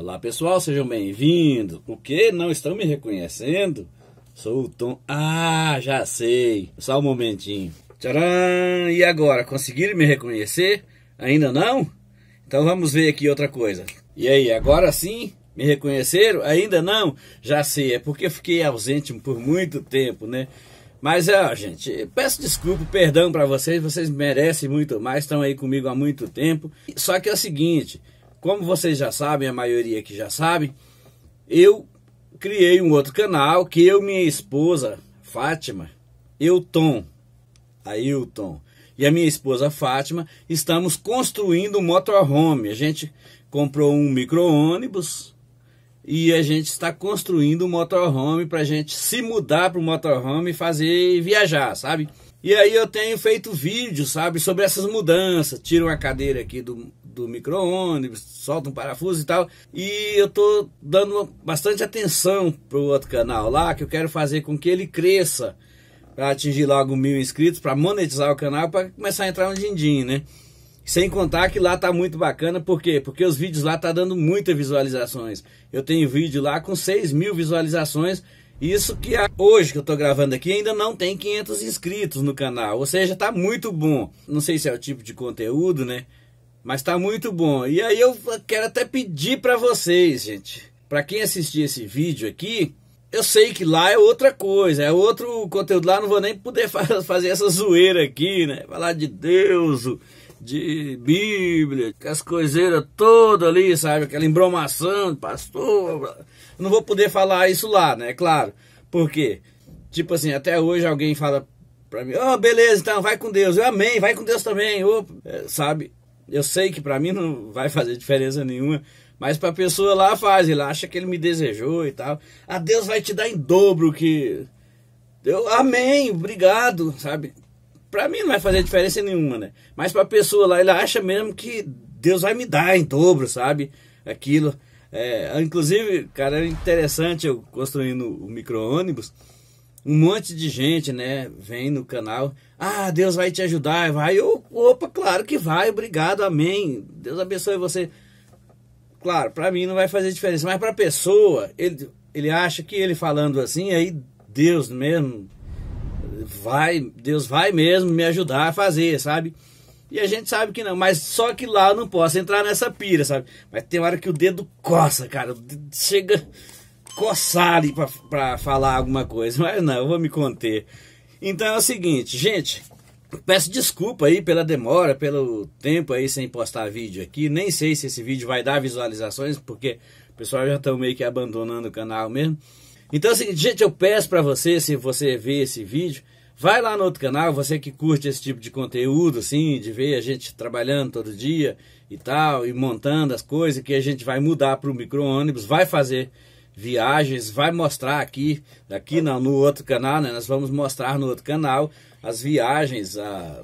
Olá pessoal, sejam bem-vindos. O que não estão me reconhecendo? Sou o Tom. Ah, já sei. Só um momentinho. Tcharam! E agora, conseguiram me reconhecer? Ainda não? Então vamos ver aqui outra coisa. E aí, agora sim? Me reconheceram? Ainda não? Já sei, é porque fiquei ausente por muito tempo, né? Mas é, gente, peço desculpa, perdão para vocês, vocês merecem muito mais, estão aí comigo há muito tempo. Só que é o seguinte, como vocês já sabem, a maioria que já sabe, eu criei um outro canal que eu, minha esposa, Fátima, eu, Tom, Ailton, e a minha esposa Fátima, estamos construindo um motorhome. A gente comprou um micro-ônibus e a gente está construindo um motorhome para a gente se mudar para o motorhome e fazer viajar, sabe? E aí eu tenho feito vídeos, sabe, sobre essas mudanças. Tiro uma cadeira aqui do, do micro-ônibus, solta um parafuso e tal. E eu tô dando bastante atenção pro outro canal lá, que eu quero fazer com que ele cresça para atingir logo mil inscritos, para monetizar o canal, para começar a entrar um din-din, né? Sem contar que lá tá muito bacana, por quê? Porque os vídeos lá tá dando muitas visualizações. Eu tenho vídeo lá com 6 mil visualizações, isso que hoje que eu tô gravando aqui ainda não tem 500 inscritos no canal, ou seja, tá muito bom. Não sei se é o tipo de conteúdo, né? Mas tá muito bom. E aí eu quero até pedir para vocês, gente. Para quem assistir esse vídeo aqui, eu sei que lá é outra coisa, é outro conteúdo. Lá não vou nem poder fazer essa zoeira aqui, né? Falar de Deus, de Bíblia, as coiseiras todas ali, sabe? Aquela embromação, pastor. Não vou poder falar isso lá, né? É claro. Porque, tipo assim, até hoje alguém fala pra mim: Ó, oh, beleza, então vai com Deus. Eu amei, vai com Deus também. Oh, sabe? Eu sei que para mim não vai fazer diferença nenhuma, mas para a pessoa lá faz, ele acha que ele me desejou e tal. A ah, Deus vai te dar em dobro que eu amém, obrigado, sabe? Para mim não vai fazer diferença nenhuma, né? Mas para a pessoa lá, ele acha mesmo que Deus vai me dar em dobro, sabe? Aquilo. É, inclusive, cara, é interessante eu construindo o micro-ônibus. Um monte de gente, né, vem no canal. Ah, Deus vai te ajudar. Vai, eu, opa, Claro que vai, obrigado, amém. Deus abençoe você. Claro, para mim não vai fazer diferença, mas para a pessoa, ele, ele acha que ele falando assim, aí Deus mesmo vai, Deus vai mesmo me ajudar a fazer, sabe? E a gente sabe que não, mas só que lá eu não posso entrar nessa pira, sabe? Mas tem hora que o dedo coça, cara, chega coçar ali para falar alguma coisa, mas não, eu vou me conter. Então é o seguinte, gente, Peço desculpa aí pela demora, pelo tempo aí sem postar vídeo aqui. Nem sei se esse vídeo vai dar visualizações, porque o pessoal já está meio que abandonando o canal mesmo. Então é o seguinte, gente, eu peço para você, se você vê esse vídeo, vai lá no outro canal, você que curte esse tipo de conteúdo, assim, de ver a gente trabalhando todo dia e tal, e montando as coisas, que a gente vai mudar para o micro-ônibus, vai fazer viagens, vai mostrar aqui, daqui não, no outro canal, né? Nós vamos mostrar no outro canal as viagens, a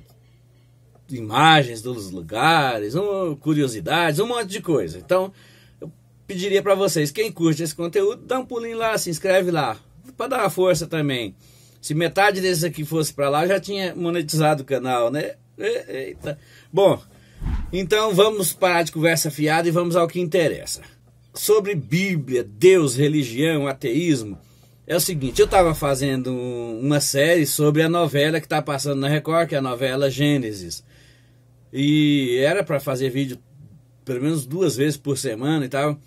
imagens dos lugares, um, curiosidades, um monte de coisa. Então, eu pediria para vocês, quem curte esse conteúdo, dá um pulinho lá, se inscreve lá, para dar uma força também. Se metade desses aqui fosse para lá, já tinha monetizado o canal, né? Eita. Bom, então vamos parar de conversa fiada e vamos ao que interessa sobre Bíblia, Deus, religião, ateísmo, é o seguinte: eu estava fazendo uma série sobre a novela que está passando na Record, que é a novela Gênesis. E era para fazer vídeo pelo menos duas vezes por semana e tal.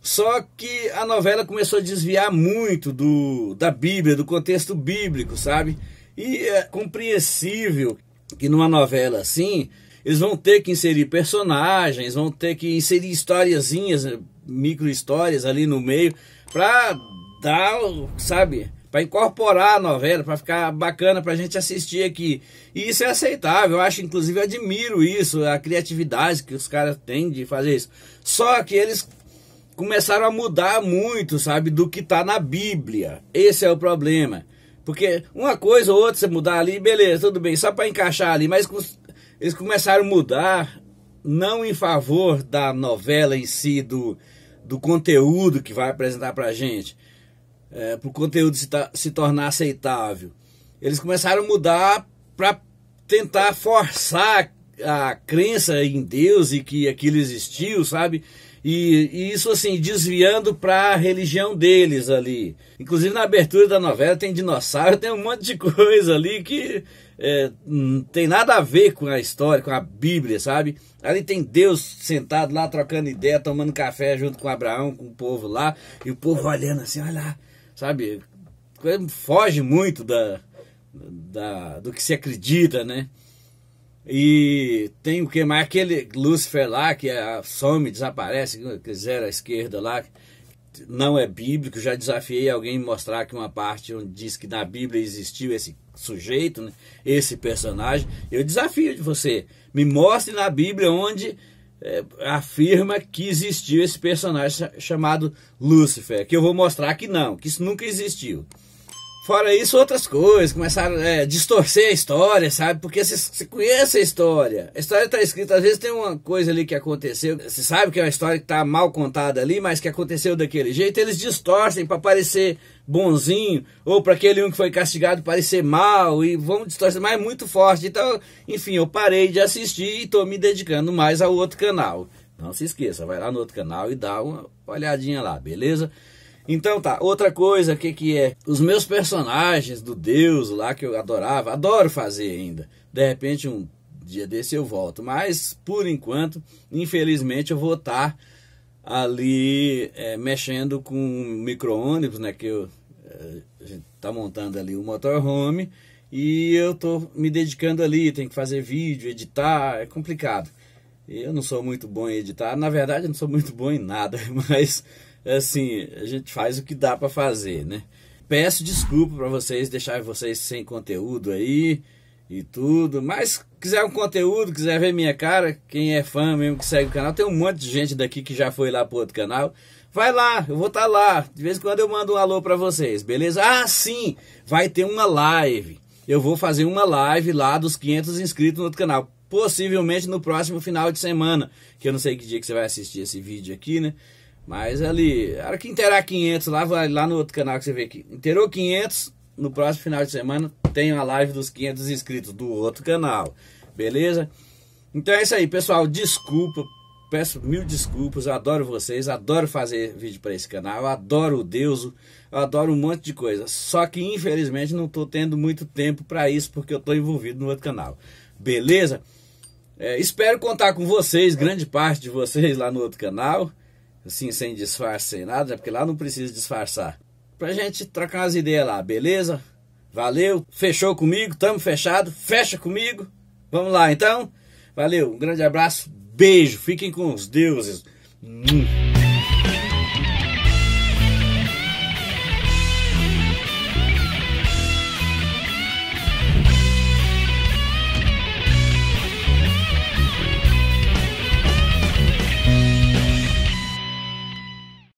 Só que a novela começou a desviar muito do, da Bíblia, do contexto bíblico, sabe? E é compreensível que numa novela assim, eles vão ter que inserir personagens, vão ter que inserir historiazinhas micro histórias ali no meio para dar, sabe, para incorporar a novela, para ficar bacana para a gente assistir aqui. E isso é aceitável, eu acho, inclusive, eu admiro isso, a criatividade que os caras têm de fazer isso. Só que eles começaram a mudar muito, sabe, do que tá na Bíblia. Esse é o problema. Porque uma coisa ou outra você mudar ali, beleza, tudo bem, só para encaixar ali, mas eles começaram a mudar não em favor da novela em si, do, do conteúdo que vai apresentar para a gente, é, para o conteúdo se, se tornar aceitável. Eles começaram a mudar para tentar forçar a crença em Deus e que aquilo existiu, sabe? E, e isso assim, desviando para a religião deles ali. Inclusive na abertura da novela tem dinossauro, tem um monte de coisa ali que é, hum, tem nada a ver com a história, com a Bíblia, sabe? Ali tem Deus sentado lá trocando ideia, tomando café junto com Abraão, com o povo lá, e o povo olhando assim, olha lá, sabe? Foge muito da, da do que se acredita, né? E tem o que mais? Aquele Lúcifer lá, que é, some, desaparece, zero à esquerda lá, não é bíblico. Já desafiei alguém mostrar que uma parte onde diz que na Bíblia existiu esse sujeito, né? esse personagem. Eu desafio de você, me mostre na Bíblia onde é, afirma que existiu esse personagem chamado Lúcifer, que eu vou mostrar que não, que isso nunca existiu. Fora isso, outras coisas, começaram é, a distorcer a história, sabe? Porque você conhece a história. A história está escrita, às vezes tem uma coisa ali que aconteceu, você sabe que é uma história que está mal contada ali, mas que aconteceu daquele jeito, eles distorcem para parecer bonzinho, ou para aquele um que foi castigado parecer mal, e vão distorcer, mas é muito forte. Então, enfim, eu parei de assistir e estou me dedicando mais ao outro canal. Não se esqueça, vai lá no outro canal e dá uma olhadinha lá, beleza? Então tá, outra coisa, o que que é? Os meus personagens do Deus lá que eu adorava, adoro fazer ainda. De repente um dia desse eu volto, mas por enquanto, infelizmente eu vou estar ali é, mexendo com um micro-ônibus, né, que eu, é, a gente tá montando ali o um motorhome e eu tô me dedicando ali, tem que fazer vídeo, editar, é complicado. Eu não sou muito bom em editar, na verdade eu não sou muito bom em nada, mas assim, a gente faz o que dá para fazer, né? Peço desculpa para vocês, deixar vocês sem conteúdo aí e tudo, mas quiser um conteúdo, quiser ver minha cara, quem é fã mesmo que segue o canal, tem um monte de gente daqui que já foi lá pro outro canal. Vai lá, eu vou estar tá lá. De vez em quando eu mando um alô para vocês, beleza? Ah, sim, vai ter uma live. Eu vou fazer uma live lá dos 500 inscritos no outro canal possivelmente no próximo final de semana, que eu não sei que dia que você vai assistir esse vídeo aqui, né? Mas ali, a hora que inteirar 500 lá, vai lá no outro canal que você vê aqui. interou 500, no próximo final de semana tem a live dos 500 inscritos do outro canal, beleza? Então é isso aí, pessoal. Desculpa, peço mil desculpas. adoro vocês, adoro fazer vídeo para esse canal, adoro o deus adoro um monte de coisa. Só que infelizmente não estou tendo muito tempo para isso porque eu estou envolvido no outro canal, beleza? É, espero contar com vocês, grande parte de vocês lá no outro canal assim, sem disfarce, sem nada, né? porque lá não precisa disfarçar. Pra gente trocar as ideias lá, beleza? Valeu, fechou comigo, tamo fechado, fecha comigo. Vamos lá então. Valeu, um grande abraço, beijo, fiquem com os deuses. Hum.